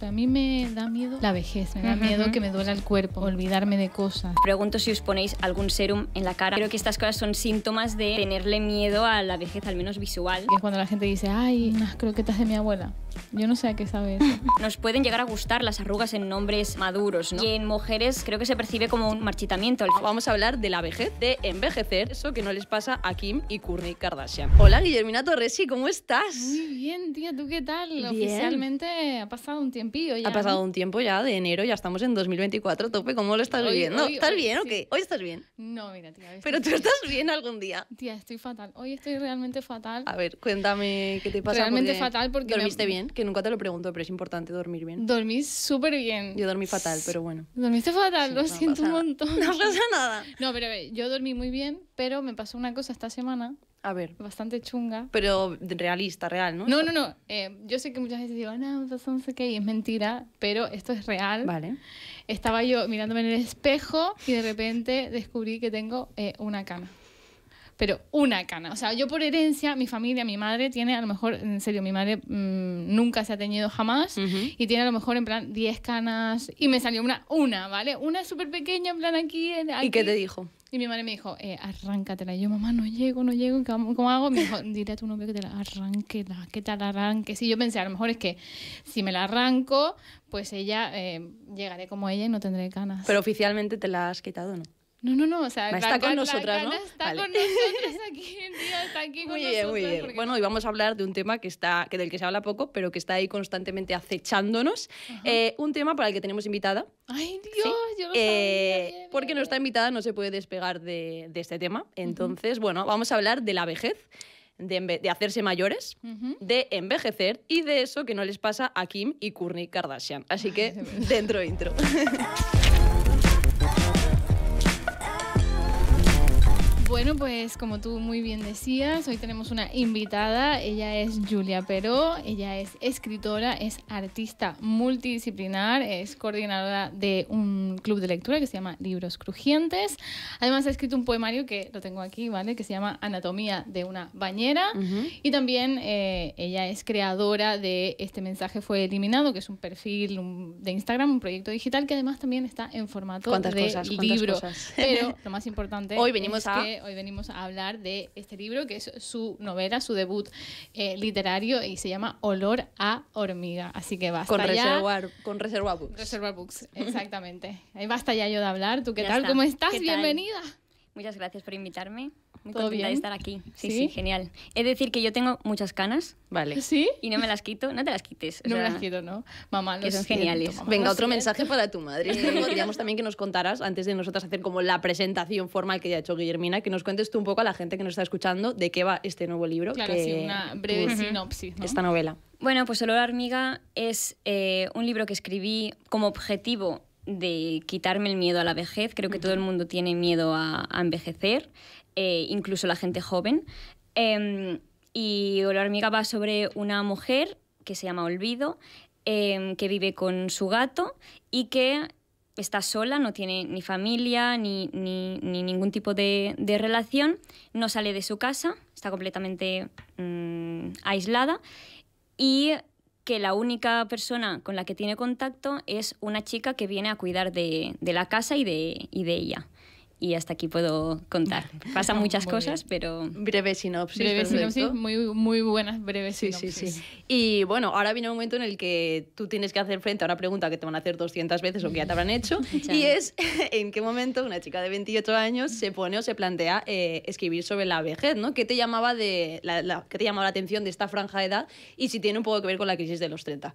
A mí me da miedo la vejez, me da miedo que me duela el cuerpo, olvidarme de cosas. Pregunto si os ponéis algún serum en la cara. Creo que estas cosas son síntomas de tenerle miedo a la vejez, al menos visual. Que es cuando la gente dice, ay, unas croquetas de mi abuela. Yo no sé a qué sabe Nos pueden llegar a gustar las arrugas en hombres maduros, ¿no? Y en mujeres creo que se percibe como un marchitamiento. Vamos a hablar de la vejez, de envejecer, eso que no les pasa a Kim y Kourtney Kardashian. Hola, Guillermina Torresi, ¿cómo estás? Muy bien, tía, ¿tú qué tal? Oficialmente ha pasado un tiempo ha pasado un tiempo ya, de enero, ya estamos en 2024, tope, ¿cómo lo estás viendo? viviendo? ¿Estás bien o qué? ¿Hoy estás bien? No, mira, tía. Pero tú estás bien algún día. Tía, estoy fatal. Hoy estoy realmente fatal. A ver, cuéntame qué te pasa. Realmente fatal porque... ¿Dormiste bien? Que nunca te lo pregunto, pero es importante dormir bien. Dormí súper bien. Yo dormí fatal, pero bueno. Dormiste fatal, lo siento un montón. No pasa nada. No, pero a eh, yo dormí muy bien, pero me pasó una cosa esta semana a ver. Bastante chunga. Pero realista, real, ¿no? No, no, no. Eh, yo sé que muchas veces digo, ah, no, no sé qué, y es mentira, pero esto es real. Vale. Estaba yo mirándome en el espejo y de repente descubrí que tengo eh, una cana. Pero una cana. O sea, yo por herencia, mi familia, mi madre tiene a lo mejor, en serio, mi madre mm, nunca se ha teñido jamás y tiene a lo mejor en plan 10 canas y me salió una, una, ¿vale? Una súper pequeña, en plan aquí, aquí. ¿Y qué te dijo? Y mi madre me dijo, eh, arráncatela. yo, mamá, no llego, no llego, ¿cómo, hago? Me dijo, dile a tu novio que te la arranque, que te la arranque. Sí, yo pensé, a lo mejor es que si me la arranco, pues ella, eh, llegaré como ella y no tendré ganas. Pero oficialmente te la has quitado, ¿no? No, no, no, o sea, está con nosotras, ¿no? Está con nosotras aquí, día, está aquí con muy nosotras, muy bien. Bueno, y vamos a hablar de un tema que está, que del que se habla poco, pero que está ahí constantemente acechándonos. Eh, un tema para el que tenemos invitada. Ay, Dios, yo lo sabía. Eh, porque está invitada no se puede despegar de, de este tema. Entonces, bueno, vamos a hablar de la vejez. De, hacerse mayores, de envejecer y de eso que no les pasa a Kim y Kourtney Kardashian. Así que dentro intro. Bueno, pues como tú muy bien decías, hoy tenemos una invitada, ella es Julia Peró, ella es escritora, es artista multidisciplinar, es coordinadora de un club de lectura que se llama Libros Crujientes, además ha escrito un poemario que lo tengo aquí, ¿vale? Que se llama Anatomía de una bañera y también eh, ella es creadora de Este mensaje fue eliminado, que es un perfil de Instagram, un proyecto digital que además también está en formato de cosas, libro. Pero lo más importante... Hoy venimos a hoy venimos a hablar de este libro, que es su novela, su debut eh, literario, y se llama Olor a hormiga. Así que basta con ya. con Reserva Books. Reserva Books, exactamente. Ahí eh, basta ya yo de hablar. ¿Tú qué tal? ¿Cómo estás? Bienvenida. Muchas gracias por invitarme. Muy contenta de estar aquí. Sí, sí, genial. Es decir que yo tengo muchas canas. Vale. ¿Sí? Y no me las quito. No te las quites. no me las quito, ¿no? Mamá, no. Que son geniales. Venga, otro mensaje para tu madre. Queríamos también que nos contaras, antes de nosotras hacer como la presentación formal que ya ha hecho Guillermina, que nos cuentes tú un poco a la gente que nos está escuchando de qué va este nuevo libro. Claro, sí, una breve sinopsis. Esta novela. Bueno, pues Olor a es eh, un libro que escribí como objetivo de quitarme el miedo a la vejez. Creo que todo el mundo tiene miedo a, envejecer, eh, incluso la gente joven. Em, y la hormiga va sobre una mujer que se llama Olvido, em, que vive con su gato y que está sola, no tiene ni familia ni, ningún tipo de, relación, no sale de su casa, está completamente mm, aislada y que la única persona con la que tiene contacto es una chica que viene a cuidar de, la casa y de, y de ella y hasta aquí puedo contar. Pasan muchas cosas, pero... Breve sinopsis. Breve sinopsis, muy, muy buenas breves sí, Sí, sí. Y bueno, ahora viene un momento en el que tú tienes que hacer frente a una pregunta que te van a hacer 200 veces o que ya te habrán hecho, y es en qué momento una chica de 28 años se pone o se plantea eh, escribir sobre la vejez, ¿no? ¿Qué te, llamaba de la, la atención de esta franja de edad y si tiene un poco que ver con la crisis de los 30?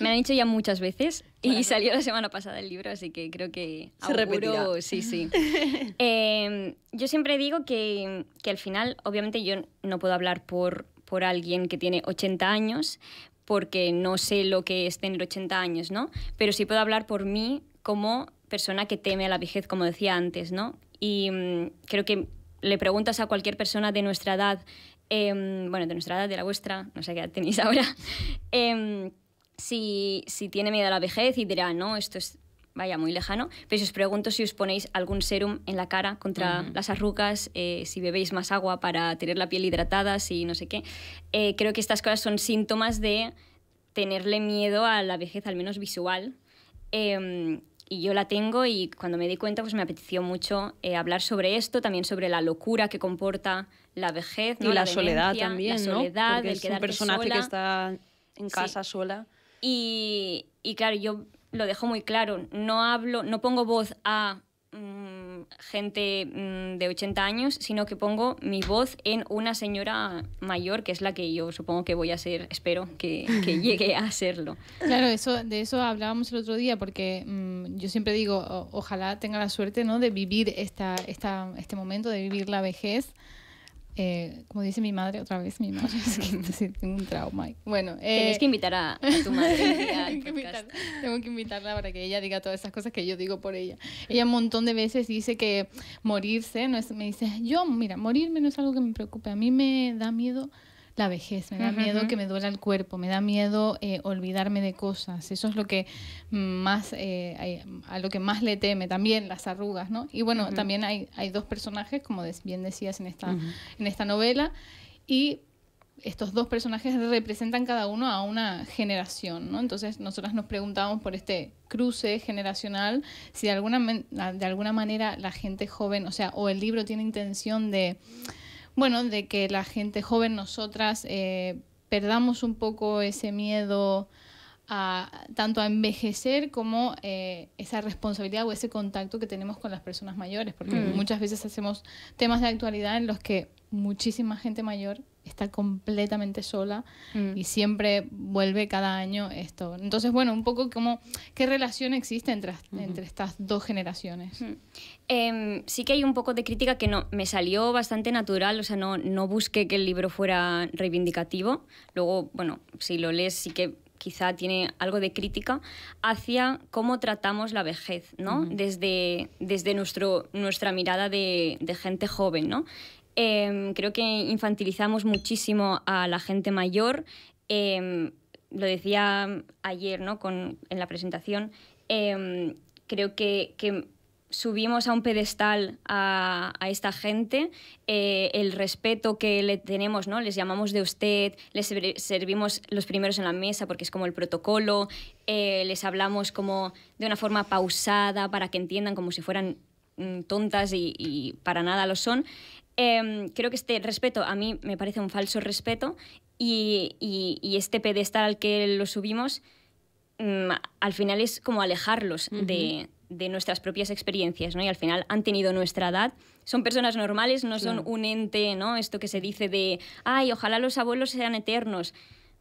Me han dicho ya muchas veces y salió la semana pasada el libro, así que creo que Se sí, sí. Em, yo siempre digo que, al final, obviamente yo no puedo hablar por, por alguien que tiene 80 años, porque no sé lo que es tener 80 años, ¿no? Pero sí puedo hablar por mí como persona que teme a la vejez, como decía antes, ¿no? Y mm, creo que le preguntas a cualquier persona de nuestra edad, em, bueno, de nuestra edad, de la vuestra, no sé qué edad tenéis ahora, em, si, si tiene miedo a la vejez y dirá, no, esto es vaya muy lejano, pero os pregunto si os ponéis algún serum en la cara contra las arrugas, eh, si bebéis más agua para tener la piel hidratada, si no sé qué. Eh, creo que estas cosas son síntomas de tenerle miedo a la vejez, al menos visual. Eh, y yo la tengo y cuando me di cuenta pues me apeteció mucho eh, hablar sobre esto, también sobre la locura que comporta la vejez. Y la, soledad también, la soledad, ¿no? Porque el es un personaje que está en casa sola. Y, claro, yo lo dejo muy claro, no hablo, no pongo voz a mm, gente mm, de 80 años, sino que pongo mi voz en una señora mayor, que es la que yo supongo que voy a ser, espero que, llegue a serlo. Claro, eso, de eso hablábamos el otro día, porque mm, yo siempre digo, ojalá tenga la suerte de vivir esta, esta, este momento, de vivir la vejez eh, como dice mi madre, otra vez mi madre, es que tengo un trauma. Bueno, eh, tienes que invitar a, tu madre. tengo, que tengo, que invitarla para que ella diga todas esas cosas que yo digo por ella. Ella un montón de veces dice que morirse, no es, me dice, yo, mira, morirme no es algo que me preocupe, a mí me da miedo la vejez, me da miedo que me duela el cuerpo, me da miedo eh, olvidarme de cosas. Eso es lo que más, eh, a lo que más le teme también, las arrugas, ¿no? Y bueno, también hay, hay dos personajes, como bien decías en esta, en esta novela, y estos dos personajes representan cada uno a una generación, ¿no? Entonces nosotras nos preguntábamos por este cruce generacional, si de alguna, de alguna manera la gente joven, o sea, o el libro tiene intención de bueno, de que la gente joven, nosotras, eh, perdamos un poco ese miedo tanto a envejecer como eh, esa responsabilidad o ese contacto que tenemos con las personas mayores, porque mm. muchas veces hacemos temas de actualidad en los que muchísima gente mayor está completamente sola mm. y siempre vuelve cada año esto. Entonces, bueno, un poco como qué relación existe entre, entre estas dos generaciones. Mm. Em, sí que hay un poco de crítica que no me salió bastante natural, o sea, no, no busqué que el libro fuera reivindicativo. Luego, bueno, si lo lees sí que quizá tiene algo de crítica hacia cómo tratamos la vejez, ¿no? Desde, desde nuestro, nuestra mirada de, de gente joven, ¿no? Em, creo que infantilizamos muchísimo a la gente mayor. Em, lo decía ayer ¿no? Con, en la presentación. Em, creo que, subimos a un pedestal a, esta gente. Eh, el respeto que le tenemos, ¿no? les llamamos de usted, les servimos los primeros en la mesa porque es como el protocolo. Eh, les hablamos como de una forma pausada para que entiendan como si fueran mm, tontas y, y, para nada lo son. Em, creo que este respeto a mí me parece un falso respeto y, este pedestal al que lo subimos mm, al final es como alejarlos de, nuestras propias experiencias, ¿no? Y al final han tenido nuestra edad, son personas normales, no son un ente, ¿no? Esto que se dice de, ay, ojalá los abuelos sean eternos.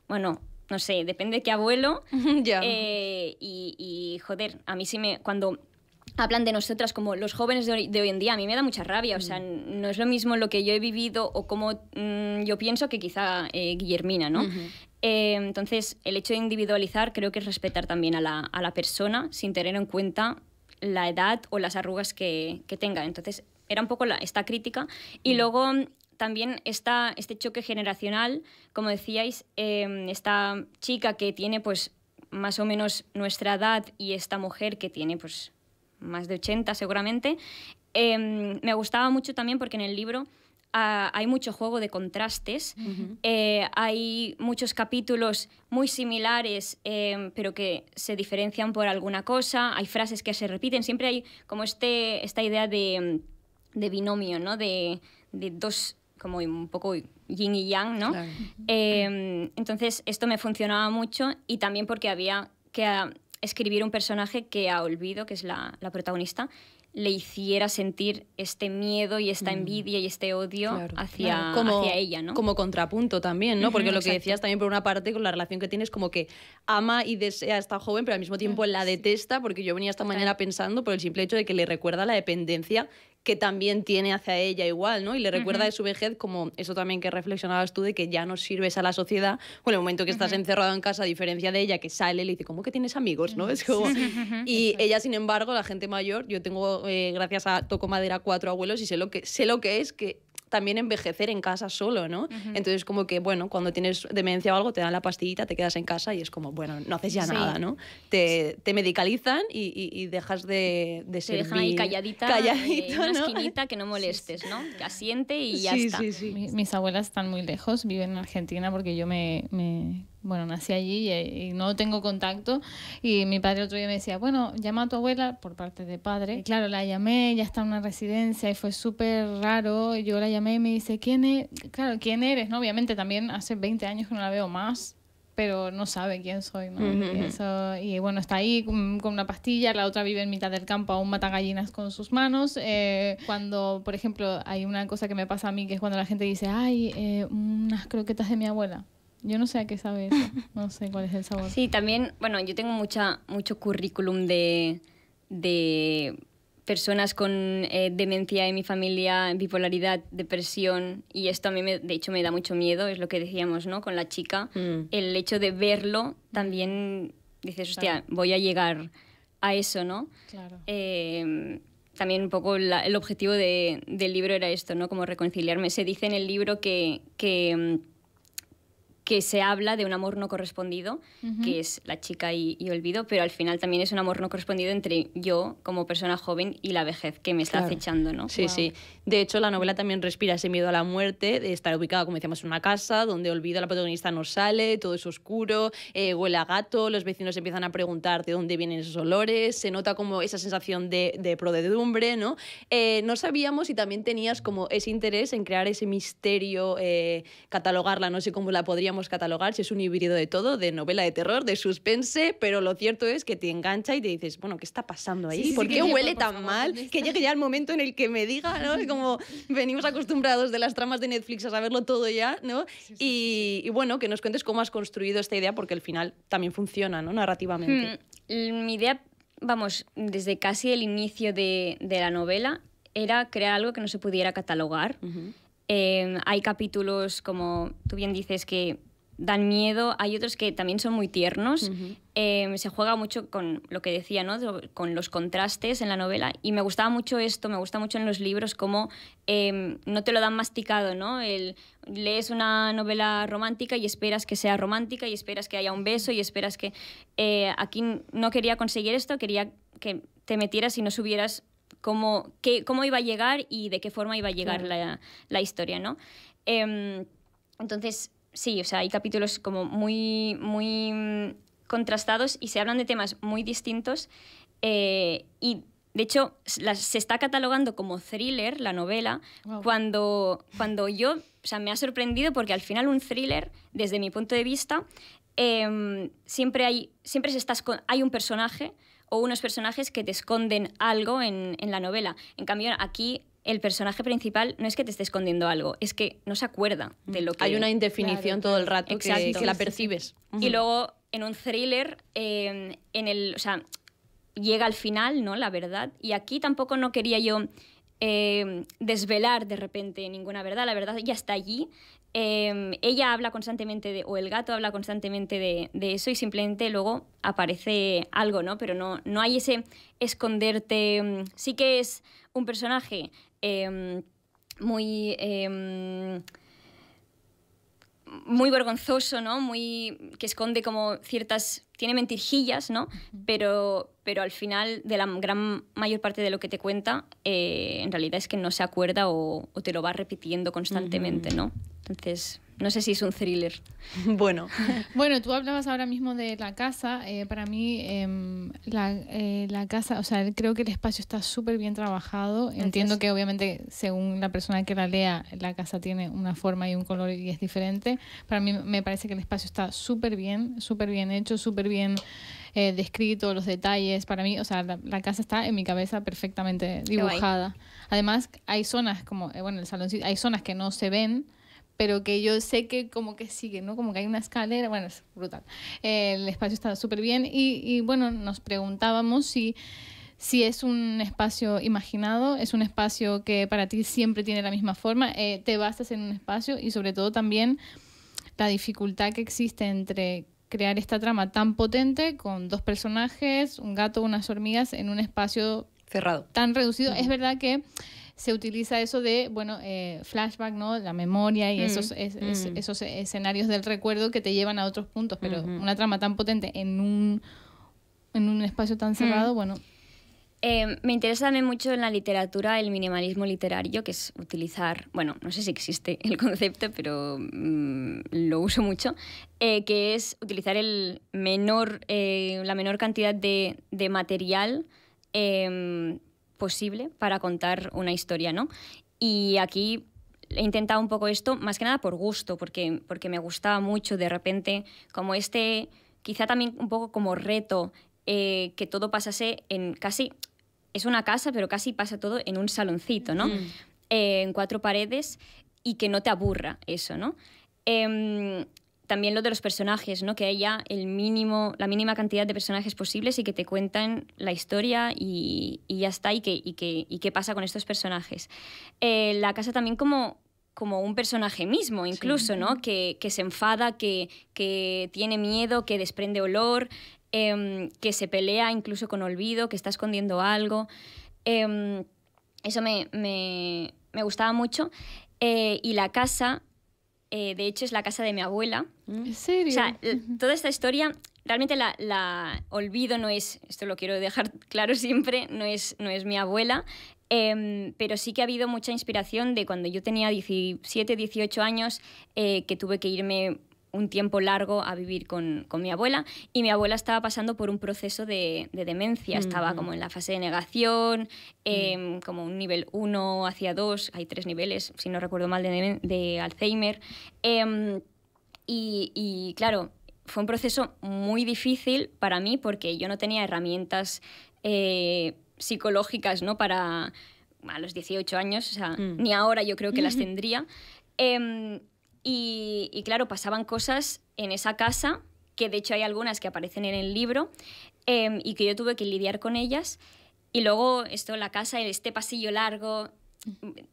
Bueno, no sé, depende qué abuelo. Eh, y, y, joder, a mí sí me... Cuando hablan de nosotras como los jóvenes de hoy, en día. A mí me da mucha rabia, o sea, mm. no es lo mismo lo que yo he vivido o cómo mm, yo pienso que quizá eh, Guillermina, ¿no? Eh, entonces, el hecho de individualizar creo que es respetar también a la, a la persona sin tener en cuenta la edad o las arrugas que, que tenga. Entonces, era un poco la, esta crítica. Y mm. luego también está este choque generacional, como decíais, em, esta chica que tiene pues más o menos nuestra edad y esta mujer que tiene pues más de 80 seguramente. Em, me gustaba mucho también porque en el libro ah, hay mucho juego de contrastes, eh, hay muchos capítulos muy similares, em, pero que se diferencian por alguna cosa, hay frases que se repiten, siempre hay como este, esta idea de, mm, binomio, ¿no? de, dos como un poco yin y yang, ¿no? Em, entonces esto me funcionaba mucho y también porque había que ah, escribir un personaje que a Olvido, que es la, protagonista, le hiciera sentir este miedo y esta mm. envidia y este odio hacia, ella, ¿no? Como contrapunto también, ¿no? Porque lo que decías también por una parte con la relación que tienes como que ama y desea a esta joven, pero al mismo tiempo eh, la detesta porque yo venía esta mañana pensando por el simple hecho de que le recuerda la dependencia que también tiene hacia ella igual, ¿no? Y le recuerda de su vejez como eso también que reflexionabas tú de que ya no sirves a la sociedad, con el momento que estás encerrado en casa, a diferencia de ella que sale, le dice, ¿cómo que tienes amigos, no? Es como... Y ella, sin embargo, la gente mayor, yo tengo, eh, gracias a Toco Madera, cuatro abuelos y sé lo que, sé lo que es que también envejecer en casa solo, ¿no? Entonces, como que, bueno, cuando tienes demencia o algo, te dan la pastillita, te quedas en casa y es como, bueno, no haces ya nada, ¿no? Te, medicalizan y, dejas de, de ser. Te dejan ahí calladita, en una esquinita que no molestes, ¿no? Que asiente y ya está. mis abuelas están muy lejos, viven en Argentina porque yo me bueno, nací allí eh, y, no tengo contacto. Y mi padre otro día me decía, bueno, llama a tu abuela por parte de padre. Y claro, la llamé, ya está en una residencia y fue súper raro. Yo la llamé y me dice, ¿quién es? Claro, ¿quién eres? ¿No? Obviamente también hace 20 años que no la veo más pero no sabe quién soy, y, eso, y bueno, está ahí con, una pastilla, la otra vive en mitad del campo, aún mata gallinas con sus manos. Eh, cuando, por ejemplo, hay una cosa que me pasa a mí, que es cuando la gente dice, ay, eh, unas croquetas de mi abuela yo no sé a qué sabe eso. No sé cuál es el sabor. Sí, también, bueno, yo tengo mucha, mucho currículum de, de personas con eh, demencia en mi familia, bipolaridad, depresión, y esto a mí, de hecho, me da mucho miedo, es lo que decíamos, ¿no? Con la chica. Mm. El hecho de verlo también dices, hostia, voy a llegar a eso, ¿no? Claro. Em, también un poco el objetivo de, del libro era esto, ¿no? Como reconciliarme. Se dice en el libro que, que mm, que se habla de un amor no correspondido, que es la chica y, y, olvido, pero al final también es un amor no correspondido entre yo como persona joven y la vejez que me está acechando, ¿no? Sí, sí. De hecho, la novela también respira ese miedo a la muerte, de estar ubicada, como decíamos, en una casa donde olvido la protagonista no sale, todo es oscuro, eh, huele a gato, los vecinos empiezan a preguntar de dónde vienen esos olores, se nota como esa sensación de, de prodedumbre, ¿no? Eh, no sabíamos y también tenías como ese interés en crear ese misterio, eh, catalogarla, no sé cómo la podríamos catalogar si es un híbrido de todo, de novela de terror, de suspense, pero lo cierto es que te engancha y te dices, bueno, ¿qué está pasando ahí? ¿Por qué huele tan mal? Que llegue ya el momento en el que me diga, ¿no? Como venimos acostumbrados de las tramas de Netflix a saberlo todo ya, ¿no? Y, bueno, que nos cuentes cómo has construido esta idea, porque al final también funciona, ¿no? Narrativamente. Hmm, mi idea, vamos, desde casi el inicio de, la novela, era crear algo que no se pudiera catalogar. Em, hay capítulos, como tú bien dices, que dan miedo, hay otros que también son muy tiernos. Em, se juega mucho con lo que decía, ¿no? con los contrastes en la novela. Y me gustaba mucho esto, me gusta mucho en los libros cómo em, no te lo dan masticado, ¿no? El, lees una novela romántica y esperas que sea romántica y esperas que haya un beso y esperas que... Eh, aquí no quería conseguir esto, quería que te metieras y no subieras cómo, cómo iba a llegar y de qué forma iba a llegar la, la, historia, ¿no? Em, entonces, sí, o sea, hay capítulos como muy, muy mm, contrastados y se hablan de temas muy distintos. Eh, y de hecho, se está catalogando como thriller la novela, cuando, cuando yo, o sea, me ha sorprendido porque al final un thriller, desde mi punto de vista, em, siempre, hay, siempre se está, hay un personaje o unos personajes que te esconden algo en, en la novela. En cambio, aquí el personaje principal no es que te esté escondiendo algo, es que no se acuerda de mm. lo que... Hay una indefinición todo el rato que, la percibes. Y luego, en un thriller, em, en el, o sea, llega al final, ¿no? La verdad. Y aquí tampoco no quería yo em, desvelar de repente ninguna verdad. La verdad ya está allí. Em, ella habla constantemente de, o el gato habla constantemente de, eso y simplemente luego aparece algo, ¿no? Pero no, no hay ese esconderte. Sí que es un personaje Em, muy... Em, muy vergonzoso, ¿no? Muy que esconde como ciertas tiene mentirjillas, ¿no? Pero pero al final de la gran mayor parte de lo que te cuenta eh, en realidad es que no se acuerda o, o te lo va repitiendo constantemente, ¿no? Entonces no sé si es un thriller. Bueno. bueno, tú hablabas ahora mismo de la casa. Eh, para mí, em, eh, la, casa, o sea, creo que el espacio está súper bien trabajado. Entiendo que obviamente, según la persona que la lea, la casa tiene una forma y un color y es diferente. Para mí me parece que el espacio está súper bien, súper bien hecho, súper bien eh, descrito, los detalles. Para mí, o sea, la, casa está en mi cabeza perfectamente dibujada. Además, hay zonas como, bueno, el salón hay zonas que no se ven pero que yo sé que como que sigue, ¿no? Como que hay una escalera, bueno, es brutal. El espacio está súper bien y, y, bueno, nos preguntábamos si, si es un espacio imaginado, es un espacio que para ti siempre tiene la misma forma, eh, te basas en un espacio y sobre todo también la dificultad que existe entre crear esta trama tan potente con dos personajes, un gato, unas hormigas en un espacio cerrado. Tan reducido. Es verdad que se utiliza eso de, bueno, eh, flashback, ¿no? La memoria y mm. esos, mm. esos escenarios del recuerdo que te llevan a otros puntos, pero una trama tan potente en un, en un espacio tan mm. cerrado, bueno... Em, me interesa también mucho en la literatura el minimalismo literario, que es utilizar, bueno, no sé si existe el concepto, pero lo uso mucho, eh, que es utilizar el menor, eh, la menor cantidad de, de material em, posible para contar una historia, ¿no? Y aquí he intentado un poco esto, más que nada por gusto, porque, porque me gustaba mucho de repente, como este, quizá también un poco como reto, eh, que todo pasase en casi, es una casa, pero casi pasa todo en un saloncito, ¿no? Eh, en cuatro paredes y que no te aburra eso, ¿no? Em, también lo de los personajes, ¿no? que haya el mínimo, la mínima cantidad de personajes posibles y que te cuentan la historia y, ya está, y qué y que, pasa con estos personajes. Eh, la casa también como, como un personaje mismo, incluso, ¿no? Que, se enfada, que, tiene miedo, que desprende olor, em, que se pelea incluso con olvido, que está escondiendo algo. Em, eso me, me, gustaba mucho. Eh, y la casa eh, de hecho es la casa de mi abuela. ¿En mm. serio? O sea, toda esta historia, realmente la, olvido no es, esto lo quiero dejar claro siempre, no es, no es mi abuela, em, pero sí que ha habido mucha inspiración de cuando yo tenía 17, 18 años, eh, que tuve que irme un tiempo largo a vivir con, mi abuela y mi abuela estaba pasando por un proceso de, demencia, estaba como en la fase de negación, mm. em, como un nivel 1 hacia 2, hay tres niveles, si no recuerdo mal, de, Alzheimer. Em, y, claro, fue un proceso muy difícil para mí porque yo no tenía herramientas eh, psicológicas ¿no? para a los 18 años, mm. ni ahora yo creo que las tendría. Em, y, claro, pasaban cosas en esa casa, que de hecho hay algunas que aparecen en el libro, em, y que yo tuve que lidiar con ellas. Y luego, esto, la casa, este pasillo largo.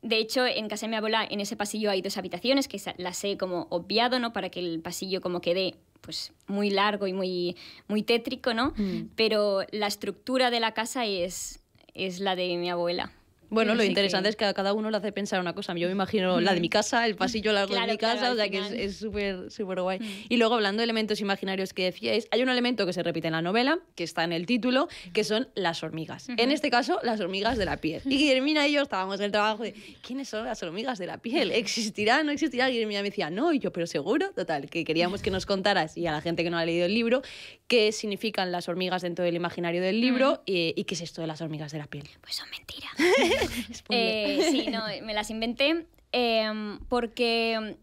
De hecho, en casa de mi abuela, en ese pasillo hay dos habitaciones que las he como obviado, ¿no? Para que el pasillo como quede pues muy largo y muy, muy tétrico, ¿no? Mm. Pero la estructura de la casa es, es la de mi abuela. Bueno, lo interesante es que a cada uno le hace pensar una cosa. Yo me imagino la de mi casa, el pasillo largo de mi casa, o sea que es súper súper guay. Y luego, hablando de elementos imaginarios que decíais, hay un elemento que se repite en la novela, que está en el título, que son las hormigas. En este caso, las hormigas de la piel. Y Guillermina y yo estábamos en el trabajo de, ¿quiénes son las hormigas de la piel? ¿Existirá? ¿No existirá? Guillermina me decía, no, y yo, pero seguro, total, que queríamos que nos contaras, y a la gente que no ha leído el libro, qué significan las hormigas dentro del imaginario del libro y qué es esto de las hormigas de la piel. Pues son mentiras. eh, sí, no, me las inventé em, porque,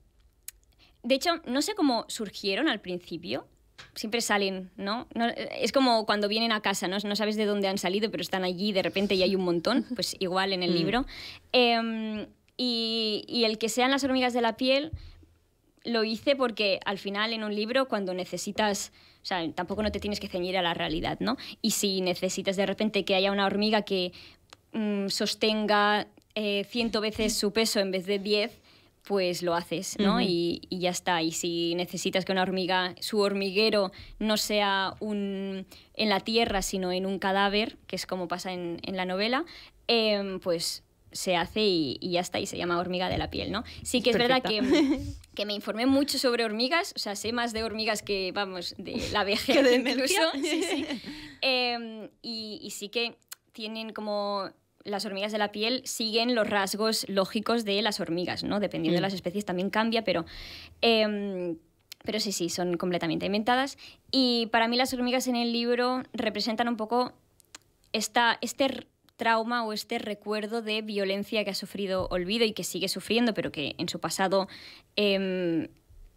de hecho, no sé cómo surgieron al principio. Siempre salen, ¿no? Eh, es como cuando vienen a casa, ¿no? No sabes de dónde han salido, pero están allí de repente y hay un montón, pues igual en el mm. libro. Em, y, y el que sean las hormigas de la piel lo hice porque al final en un libro cuando necesitas, o sea, tampoco no te tienes que ceñir a la realidad, ¿no? Y si necesitas de repente que haya una hormiga que Mm, sostenga eh, ciento veces su peso en vez de 10, pues lo haces, ¿no? y, ya está. Y si necesitas que una hormiga, su hormiguero no sea un, en la tierra, sino en un cadáver, que es como pasa en, en la novela, em, pues se hace y, ya está, y se llama hormiga de la piel, ¿no? Sí que es verdad que, me informé mucho sobre hormigas, o sea, sé más de hormigas que, vamos, de la vejez incluso. Sí, sí. Em, y, y sí que tienen como las hormigas de la piel siguen los rasgos lógicos de las hormigas, ¿no? Dependiendo de las especies también cambia, pero... Em, pero sí, sí, son completamente inventadas. Y para mí las hormigas en el libro representan un poco esta, este trauma o este recuerdo de violencia que ha sufrido Olvido y que sigue sufriendo, pero que en su pasado, em,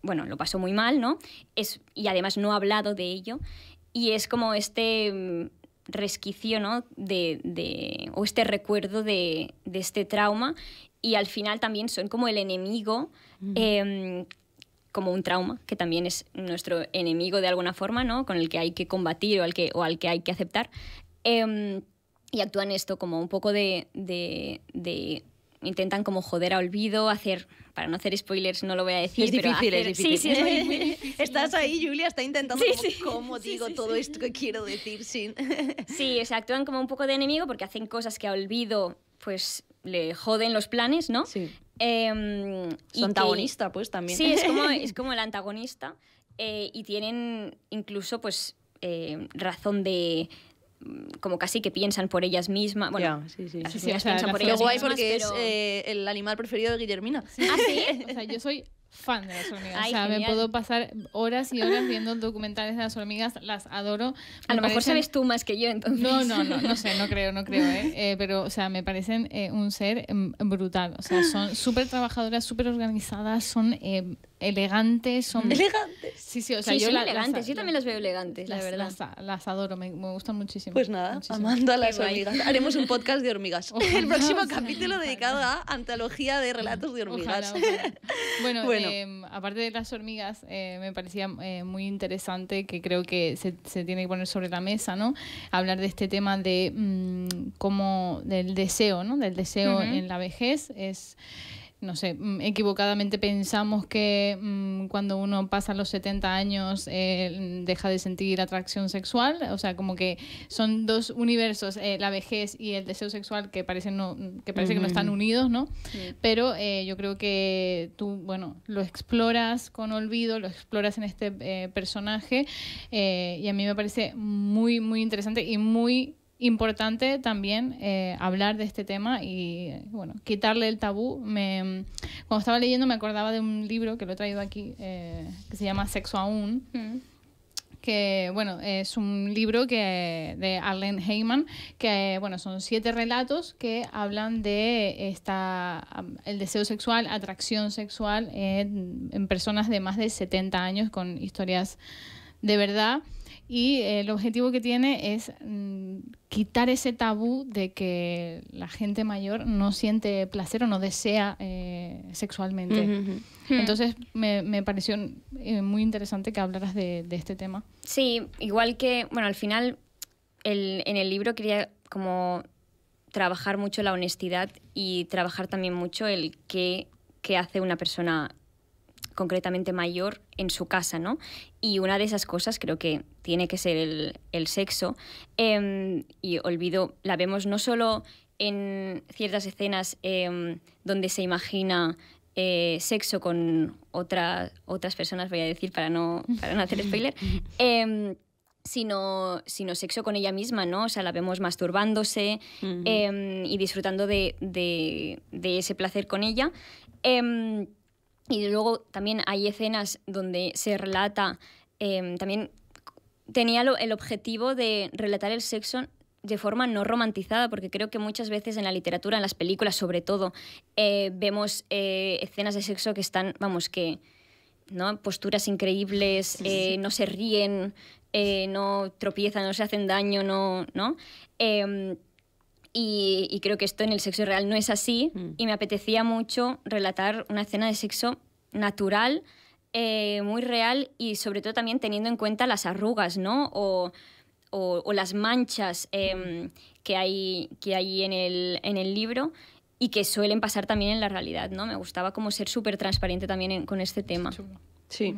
bueno, lo pasó muy mal, ¿no? Es, y además no ha hablado de ello. Y es como este em, resquicio, ¿no? De, o este recuerdo de, este trauma y al final también son como el enemigo, em, como un trauma, que también es nuestro enemigo de alguna forma, ¿no? Con el que hay que combatir o al que, o al que hay que aceptar. Em, y actúan esto como un poco de intentan como joder a Olvido, hacer para no hacer spoilers no lo voy a decir. pero es Estás ahí, Julia, está intentando como, cómo digo todo esto que quiero decir sin... sí, se actúan como un poco de enemigo porque hacen cosas que a Olvido pues le joden los planes, ¿no? Sí. Eh, em, Su antagonista, pues, también. Sí, es como, el antagonista eh, y tienen incluso, pues, eh, razón de, como casi que piensan por ellas mismas. Bueno, sí, sí, las sí, o sea, por ellas guay porque es eh, el animal preferido de Guillermina. ¿Ah, o sea, yo soy fan de las hormigas. o sea, me puedo pasar horas y horas viendo documentales de las hormigas, las adoro. a lo mejor sabes tú más que yo, entonces. No, no, no, no sé, no creo, no creo, ¿eh? eh pero, o sea, me parecen eh, un ser em, brutal. O sea, son súper trabajadoras, súper organizadas, son elegantes. Son... Elegantes. Sí, sí, o sea, yo elegantes. también las veo elegantes, la verdad. Las, adoro, me, gustan muchísimo. Pues nada, amando Amanda las hormigas. Haremos un podcast de hormigas. El próximo capítulo dedicado a antología de relatos de hormigas. Bueno, em, aparte de las hormigas, eh, me parecía eh, muy interesante que creo que se, tiene que poner sobre la mesa, ¿no? Hablar de este tema de mm, cómo del deseo, ¿no? Del deseo en la vejez es no sé, mm, equivocadamente pensamos que mm, cuando uno pasa los 70 años eh, deja de sentir atracción sexual, o sea, como que son dos universos, eh, la vejez y el deseo sexual que parecen no, que parece que no están unidos, ¿no? Pero eh, yo creo que tú, bueno, lo exploras con olvido, lo exploras en este personaje y a mí me parece muy, muy interesante y muy importante también eh, hablar de este tema y bueno quitarle el tabú me, cuando estaba leyendo me acordaba de un libro que lo he traído aquí eh, que se llama Sexo aún mm. que bueno es un libro que de Arlene Heyman que bueno son siete relatos que hablan de esta el deseo sexual atracción sexual en, en personas de más de 70 años con historias de verdad y el objetivo que tiene es mm, quitar ese tabú de que la gente mayor no siente placer o no desea eh, sexualmente. Hmm. Entonces me, pareció eh, muy interesante que hablaras de, este tema. Sí, igual que, bueno, al final en el libro quería como trabajar mucho la honestidad y trabajar también mucho el qué, qué hace una persona concretamente mayor en su casa, ¿no? Y una de esas cosas creo que tiene que ser el, sexo. Em, y olvido, la vemos no solo en ciertas escenas em, donde se imagina eh, sexo con otras personas, voy a decir, para no, para no hacer spoiler. Em, sino, sino, sexo con ella misma, ¿no? O sea, la vemos masturbándose y disfrutando de, ese placer con ella y luego también hay escenas donde se relata, em, también tenía el objetivo de relatar el sexo de forma no romantizada, porque creo que muchas veces en la literatura, en las películas sobre todo, eh, vemos eh, escenas de sexo que están, vamos, que, ¿no? Posturas increíbles, eh, no se ríen, no tropiezan, no se hacen daño, no, ¿no? Em, y, creo que esto en el sexo real no es así mm. y me apetecía mucho relatar una escena de sexo natural, eh, muy real y sobre todo también teniendo en cuenta las arrugas, ¿no? O, las manchas em, que hay, que hay en, el, libro y que suelen pasar también en la realidad, ¿no? Me gustaba como ser súper transparente también con este tema. Sí.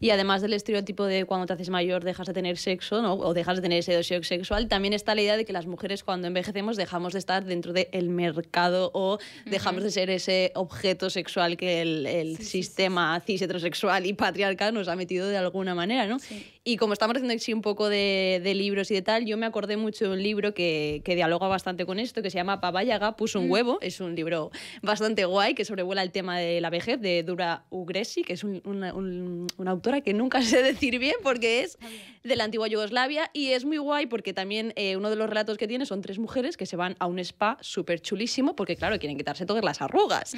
Y además del estereotipo de cuando te haces mayor dejas de tener sexo, O dejas de tener ese deseo sexual, también está la idea de que las mujeres cuando envejecemos dejamos de estar dentro del el mercado o dejamos de ser ese objeto sexual que el, el sistema cis heterosexual y patriarcal nos ha metido de alguna manera, ¿no? Y como estamos haciendo así un poco de, libros y de tal, yo me acordé mucho de un libro que, que dialoga bastante con esto, que se llama Papayaga puso un huevo. Es un libro bastante guay que sobrevuela el tema de la vejez, de Dura Ugresi, que es un, un Mm, una autora que nunca sé decir bien porque es de la antigua Yugoslavia y es muy guay porque también eh, uno de los relatos que tiene son tres mujeres que se van a un spa súper chulísimo porque, claro, quieren quitarse todas las arrugas.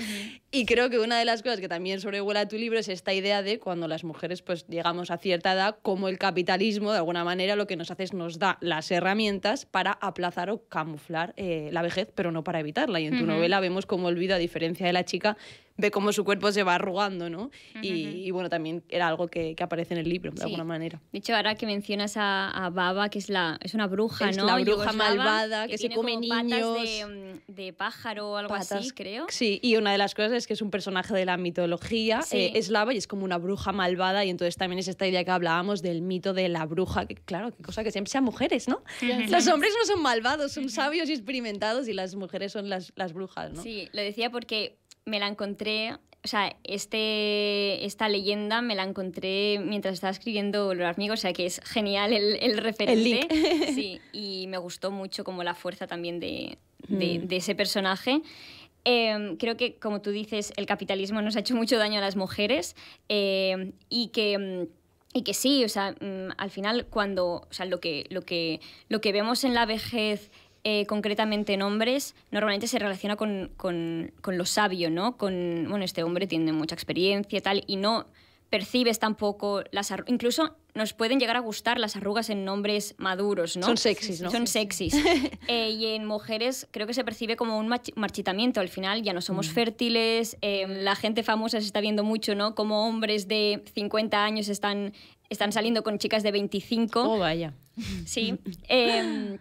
Y creo que una de las cosas que también sobrevuela tu libro es esta idea de cuando las mujeres pues llegamos a cierta edad, como el capitalismo de alguna manera lo que nos hace es nos da las herramientas para aplazar o camuflar eh, la vejez, pero no para evitarla. Y en tu novela vemos cómo el a diferencia de la chica, ve cómo su cuerpo se va arrugando, ¿no? y, bueno, también era algo que, aparece en el libro, de alguna manera. De hecho, ahora que mencionas a, Baba, que es, la, es una bruja, es ¿no? La bruja malvada que, se come como niños. Patas de, mm, de, pájaro o algo así, creo. Sí, y una de las cosas es que es un personaje de la mitología eh, eslava y es como una bruja malvada, y entonces también es esta idea que hablábamos del mito de la bruja, que claro, qué cosa que siempre sean mujeres, ¿no? Los hombres no son malvados, son sabios y experimentados, y las mujeres son las, las brujas, ¿no? Sí, lo decía porque me la encontré, o sea, este, esta leyenda me la encontré mientras estaba escribiendo Los amigos, o sea, que es genial el, el referente. sí, y me gustó mucho como la fuerza también de, de, mm. ese personaje. Em, creo que, como tú dices, el capitalismo nos ha hecho mucho daño a las mujeres em, y que... Y que sí, o sea, mm, al final cuando, o sea, lo que, lo que, lo que vemos en la vejez eh, concretamente en hombres, normalmente se relaciona con, lo sabio, ¿no? Con, bueno, este hombre tiene mucha experiencia y tal, y no percibes tampoco las arrugas. Incluso nos pueden llegar a gustar las arrugas en hombres maduros, ¿no? Son sexys, ¿no? Son sexys. Eh, y en mujeres creo que se percibe como un marchitamiento. Al final ya no somos mm. fértiles, em, la gente famosa se está viendo mucho, ¿no? Como hombres de 50 años están, están saliendo con chicas de 25. Oh, vaya. Sí. Em,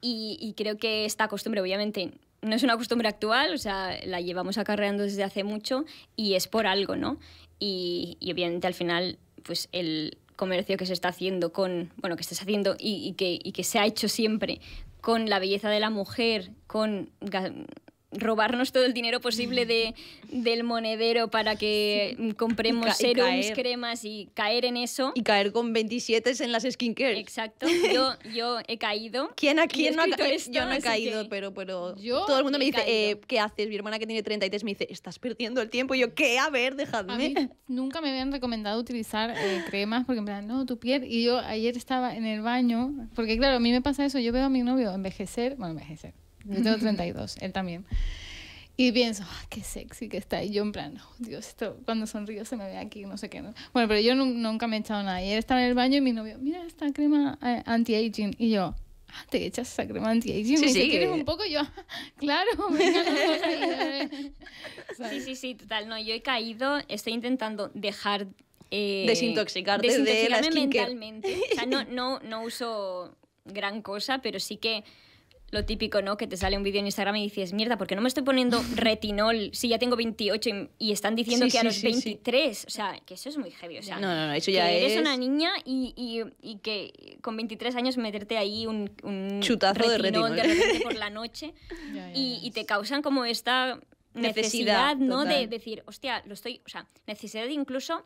y, creo que esta costumbre obviamente no es una costumbre actual, o sea, la llevamos acarreando desde hace mucho y es por algo, ¿no? Y, obviamente al final, pues el comercio que se está haciendo con, bueno, que estás haciendo y, y, que, y que se ha hecho siempre con la belleza de la mujer, con robarnos todo el dinero posible de, del monedero para que compremos serums, cremas y caer en eso. Y caer con 27 en las skincare. Exacto. Yo, yo he caído. ¿Quién quién no ha caído? Yo no he caído, pero, pero todo el mundo me dice, eh, ¿qué haces? Mi hermana que tiene 33 me dice, estás perdiendo el tiempo. Y yo, ¿qué? A ver, dejadme. nunca me habían recomendado utilizar eh, cremas porque me no, tu piel. Y yo ayer estaba en el baño, porque claro, a mí me pasa eso. Yo veo a mi novio envejecer, bueno, envejecer yo tengo 32, él también. Y pienso, ah, qué sexy que está. Y yo en plan, oh, Dios, esto cuando sonrío se me ve aquí, no sé qué. Bueno, pero yo nunca me he echado nada. y él estaba en el baño y mi novio, mira esta crema eh, anti-aging. Y yo, ah, te echas esa crema anti-aging. Sí, sí, ¿quieres un poco? yo, claro. sí, sí, sí, total. No, yo he caído, estoy intentando dejar... Eh, desintoxicarte desintoxicarme mentalmente. O sea, no, no, no uso gran cosa, pero sí que lo típico, ¿no? Que te sale un vídeo en Instagram y dices, mierda, ¿por qué no me estoy poniendo retinol si ya tengo 28 y, están diciendo que a los 23? O sea, que eso es muy heavy. O sea, no, no, no, eso que ya eres una niña y, que con 23 años meterte ahí un, de retinol por la noche y te causan como esta necesidad, ¿no? De decir, hostia, lo estoy. O sea, necesidad incluso.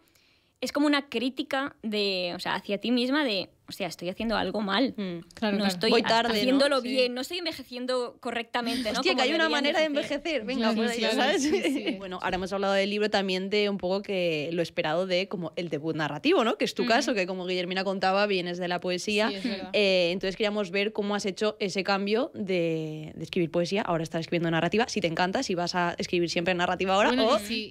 Es como una crítica de, o sea, hacia ti misma de o sea, estoy haciendo algo mal. Mm, no estoy haciéndolo bien, no estoy envejeciendo correctamente. ¿no? que hay una manera de envejecer. Venga, pues, ya ¿sabes? Bueno, ahora hemos hablado del libro también de un poco que lo esperado de como el debut narrativo, ¿no? Que es tu caso, que como Guillermina contaba, vienes de la poesía. Eh, entonces queríamos ver cómo has hecho ese cambio de, escribir poesía, ahora estás escribiendo narrativa, si te encanta, si vas a escribir siempre narrativa ahora, o sí,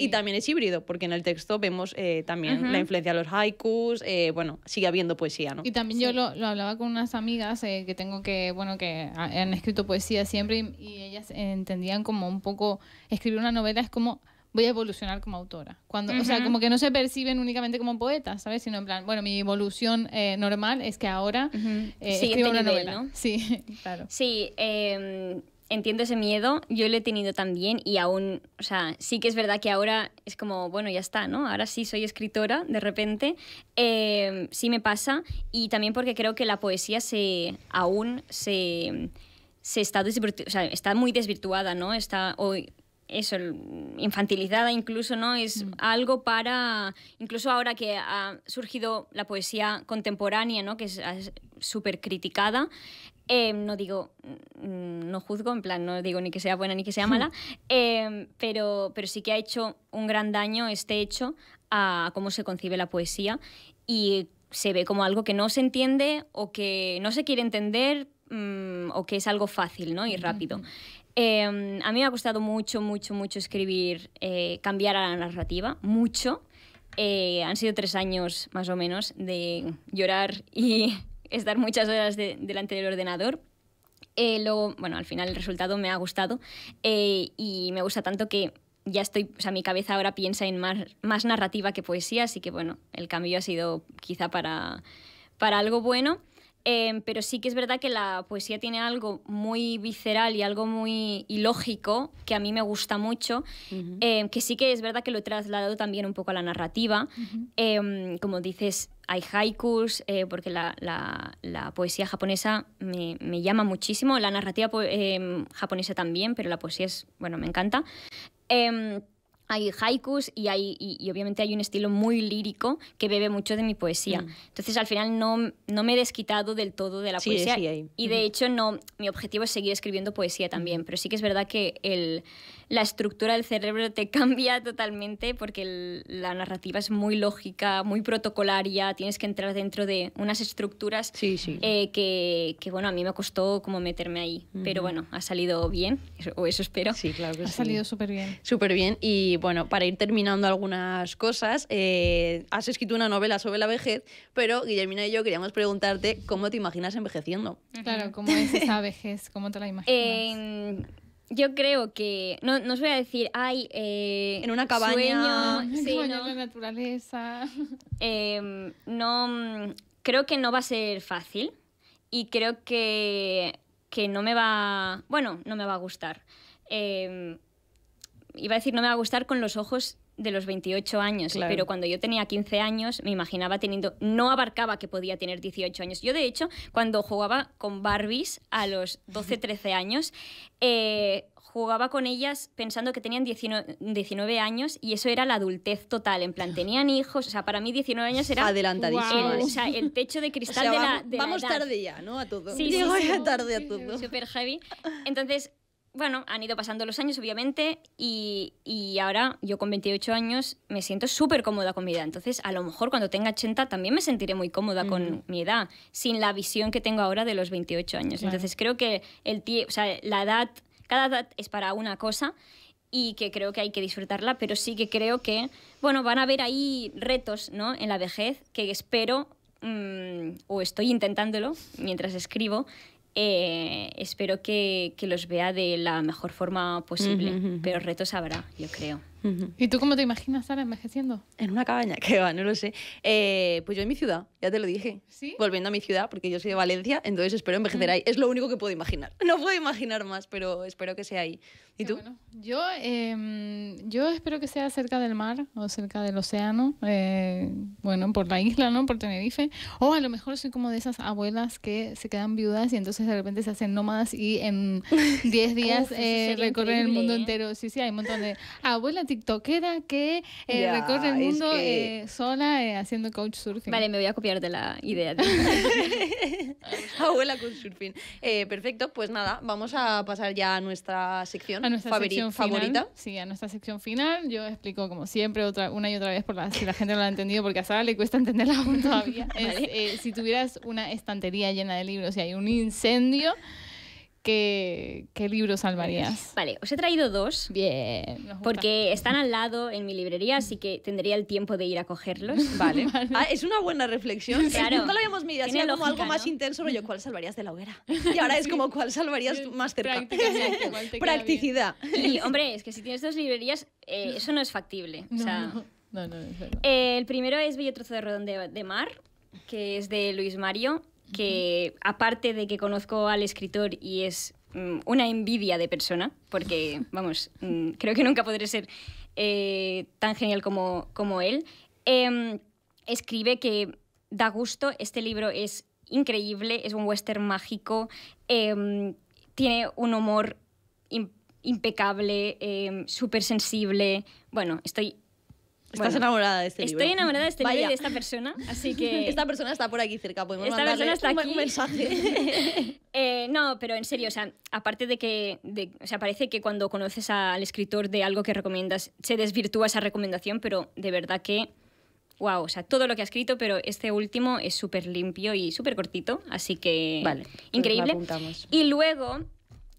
y también es híbrido, porque en el texto vemos eh, también la influencia de los haikus, eh, bueno, sigue habiendo poesía y también yo lo, hablaba con unas amigas eh, que tengo que, bueno, que han escrito poesía siempre y, ellas entendían como un poco, escribir una novela es como voy a evolucionar como autora. Cuando, O sea, como que no se perciben únicamente como poetas, ¿sabes? Sino en plan, bueno, mi evolución eh, normal es que ahora eh, escribo una novela. Sí, claro. Sí, em, entiendo ese miedo, yo lo he tenido también y aún, o sea, sí que es verdad que ahora es como, bueno, ya está, ¿no? Ahora sí soy escritora, de repente, em, sí me pasa y también porque creo que la poesía se, aún se, se está, o sea, está muy desvirtuada, ¿no? Está hoy eso, infantilizada incluso, ¿no? Es mm. algo para, incluso ahora que ha surgido la poesía contemporánea, ¿no? Que es súper criticada, Em, no digo, mm, no juzgo, en plan, no digo ni que sea buena ni que sea mala, em, pero, pero sí que ha hecho un gran daño este hecho a cómo se concibe la poesía y se ve como algo que no se entiende o que no se quiere entender mm, o que es algo fácil ¿no? y rápido. Em, a mí me ha costado mucho, mucho, mucho escribir, eh, cambiar a la narrativa, mucho. Eh, han sido tres años más o menos de llorar y estar muchas horas delante del ordenador. Eh, luego, bueno, al final el resultado me ha gustado eh, y me gusta tanto que ya estoy, o sea, mi cabeza ahora piensa en más, más narrativa que poesía, así que bueno, el cambio ha sido quizá para, para algo bueno. Em, pero sí que es verdad que la poesía tiene algo muy visceral y algo muy ilógico que a mí me gusta mucho, em, que sí que es verdad que lo he trasladado también un poco a la narrativa. Em, como dices, hay haikus, eh, porque la, la, la, poesía japonesa me, me, llama muchísimo, la narrativa pues, japonesa también, pero la poesía es, bueno, me encanta hay haikus y, hay, y, obviamente hay un estilo muy lírico que bebe mucho de mi poesía. Mm. Entonces al final no, no me he desquitado del todo de la poesía. y de mm. hecho no, mi objetivo es seguir escribiendo poesía también, mm. pero sí que es verdad que el, la estructura del cerebro te cambia totalmente porque la narrativa es muy lógica, muy protocolaria, tienes que entrar dentro de unas estructuras eh, que, que, bueno, a mí me costó como meterme ahí, pero bueno, ha salido bien, o eso espero. Sí, claro que Ha salido súper bien. Súper bien y y bueno, para ir terminando algunas cosas, eh, has escrito una novela sobre la vejez, pero Guillermina y yo queríamos preguntarte cómo te imaginas envejeciendo. Claro, ¿cómo es esa vejez? ¿Cómo te la imaginas? Em, yo creo que. No, os voy a decir, ay. Eh, en una cabaña. naturaleza. no. Creo que no va a ser fácil y creo que, que no me va. Bueno, no me va a gustar. Em, iba a decir no me va a gustar con los ojos de los 28 años, pero cuando yo tenía 15 años me imaginaba teniendo, no abarcaba que podía tener 18 años. Yo de hecho, cuando jugaba con Barbies a los 12, 13 años, eh, jugaba con ellas pensando que tenían 19, años y eso era la adultez total, en plan, tenían hijos, o sea, para mí 19 años era adelantadísimo. o sea, el techo de cristal de la... vamos tarde ya, ¿no? A todo. Sí, sí, ya tarde a todo. Súper heavy. Entonces, bueno, han ido pasando los años, obviamente, y, y ahora yo con 28 años me siento súper cómoda con mi edad. Entonces, a lo mejor cuando tenga 80 también me sentiré muy cómoda con mi edad, sin la visión que tengo ahora de los 28 años. Entonces, creo que el o sea, la edad, cada edad es para una cosa y que creo que hay que disfrutarla, pero sí que creo que, bueno, van a haber ahí retos, ¿no? En la vejez que espero, mm, o estoy intentándolo mientras escribo, eh, espero que, que, los vea de la mejor forma posible, pero retos habrá, yo creo. ¿Y tú cómo te imaginas sabes envejeciendo? En una cabaña, que va, no lo sé. Eh, pues yo en mi ciudad, ya te lo dije. Volviendo a mi ciudad, porque yo soy de Valencia, entonces espero envejecer ahí. Es lo único que puedo imaginar. No puedo imaginar más, pero espero que sea ahí. ¿Y tú? yo, em, yo espero que sea cerca del mar o cerca del océano, eh, bueno, por la isla, ¿no? Por Tenerife. O a lo mejor soy como de esas abuelas que se quedan viudas y entonces de repente se hacen nómadas y en 10 días eh, recorren el mundo ¿eh? entero. Sí, sí, hay un montón de abuela tiktokera que recorren recorre el mundo sola haciendo coach surfing. Vale, me voy a copiar de la idea. abuela coach surfing. perfecto, pues nada, vamos a pasar ya a nuestra sección a nuestra sección favorita. sí, a nuestra sección final. Yo explico, como siempre, otra, una y otra vez, por si la gente no lo ha entendido, porque a Sara le cuesta entenderla aún todavía. Eh, si tuvieras una estantería llena de libros y hay un incendio, ¿Qué, ¿Qué, libros salvarías? Vale, os he traído dos. Bien. Porque están al lado en mi librería, así que tendría el tiempo de ir a cogerlos. Vale. Ah, es una buena reflexión. Claro. Nunca lo habíamos medido. Era como algo más intenso, pero yo, ¿cuál salvarías de la hoguera? Y ahora es como, ¿cuál salvarías tu más cerca? Practicidad. hombre, es que si tienes dos librerías, eh, eso no es factible. no, no, eh, el primero es Bello de redondo de Mar, que es de Luis Mario que aparte de que conozco al escritor y es mm, una envidia de persona, porque, vamos, mm, creo que nunca podré ser eh, tan genial como, como él, em, escribe que da gusto, este libro es increíble, es un western mágico, em, tiene un humor impecable, em, súper sensible, bueno, estoy Estás enamorada de este estoy libro. Estoy enamorada de este libro y de esta persona, así que... Esta persona está por aquí cerca, podemos esta persona está aquí. Eh, no, pero en serio, o sea, aparte de que... De, o sea, parece que cuando conoces al escritor de algo que recomiendas, se desvirtúa esa recomendación, pero de verdad que... Wow, o sea, todo lo que ha escrito, pero este último es súper limpio y súper cortito, así que... Vale, pues increíble. y luego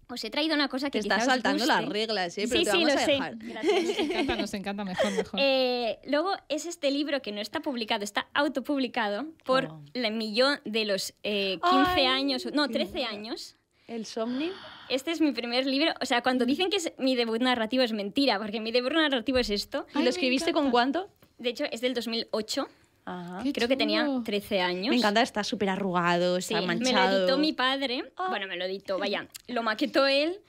os he traído una cosa que está saltando las reglas, ¿eh? pero sí, te sí, vamos lo a dejar. Sé. Nos encanta, nos encanta, mejor, mejor. Eh, luego es este libro que no está publicado, está autopublicado por el millón de los 15 eh, años, no, 13 años. ¿El Somni? Este es mi primer libro. O sea, cuando mm. dicen que es mi debut narrativo es mentira, porque mi debut narrativo es esto. ¿Y lo escribiste con cuánto? De hecho, es del 2008. Creo que tenía 13 años. Me encanta, está súper arrugado, está sí, manchado. Me lo editó mi padre. Oh. Bueno, me lo editó, vaya. Lo maquetó él.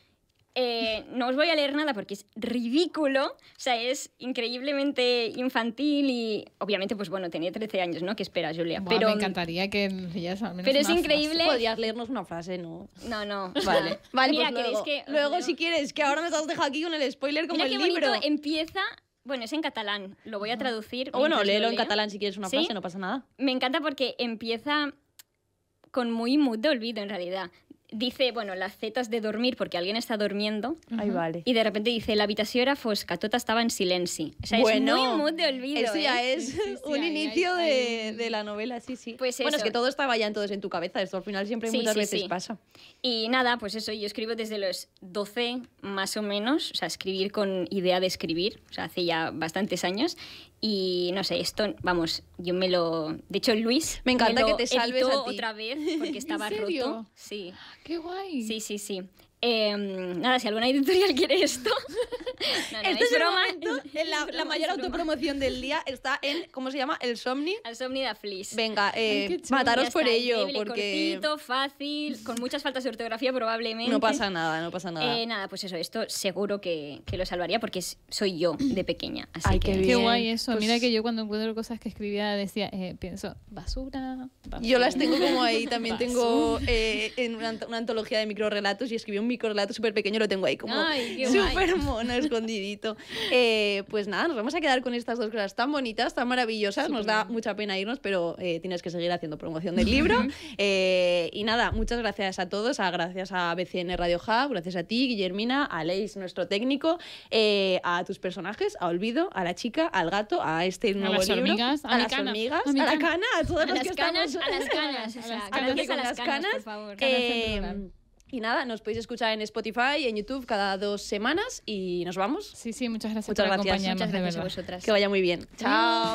Eh, no os voy a leer nada porque es ridículo, o sea, es increíblemente infantil y obviamente, pues bueno, tenía 13 años, ¿no? ¿Qué esperas, Julia? pero me encantaría que leyeras al Pero es increíble. Podías leernos una frase, ¿no? No, no. Vale. vale pues luego, que... Luego, si quieres, que ahora me has dejado aquí con el spoiler como Mira el libro. empieza bueno, es en catalán, lo voy a traducir. O bueno, léelo en catalán si quieres una frase, no pasa nada. Me encanta porque empieza con muy mood de olvido en realidad dice, bueno, las zetas de dormir porque alguien está durmiendo. ay vale. Y de repente dice, la habitación era fosca, toda estaba en silencio. O sea, bueno, es muy mood de olvido. Eso ya ¿eh? es un inicio de, de, la novela, sí, sí. Pues bueno, es que todo estaba ya entonces en tu cabeza, esto al final siempre muchas veces pasa. Y nada, pues eso, yo escribo desde los 12 más o menos, o sea, escribir con idea de escribir, o sea, hace ya bastantes años. Y no sé, esto, vamos, yo me lo... De hecho, Luis... Me encanta que te salves otra vez porque estaba roto. Sí. ¡Qué guay! Sí, sí, sí. Eh, em, nada, si alguna editorial quiere esto. no, es, broma, la, mayor autopromoción del día está en, ¿cómo se llama? El Somni. El Somni da Venga, eh, mataros por ello. porque... cortito, fácil, con muchas faltas de ortografía probablemente. No pasa nada, no pasa nada. Eh, nada, pues eso, esto seguro que, lo salvaría porque soy yo de pequeña. Así que... qué, guay eso. Pues Mira que yo cuando encuentro cosas que escribía decía, eh, pienso, basura, Yo las tengo como ahí, también tengo en una, una antología de relatos y escribí un Micro relato súper pequeño, lo tengo ahí como súper mono, escondidito. Eh, pues nada, nos vamos a quedar con estas dos cosas tan bonitas, tan maravillosas. nos da mucha pena irnos, pero eh, tienes que seguir haciendo promoción del libro. Eh, y nada, muchas gracias a todos, a, ah, gracias a BCN Radio Hub, gracias a ti, Guillermina, a Leis, nuestro técnico, a tus personajes, a Olvido, a la chica, al gato, a este nuevo a libro, a, las a, la cana, a todos que canas, A las canas, a las canas, y nada, nos podéis escuchar en Spotify y en YouTube cada dos semanas y nos vamos. Sí, sí, muchas gracias por gracias. acompañarnos. Muchas gracias a vosotras. Que vaya muy bien. Chao.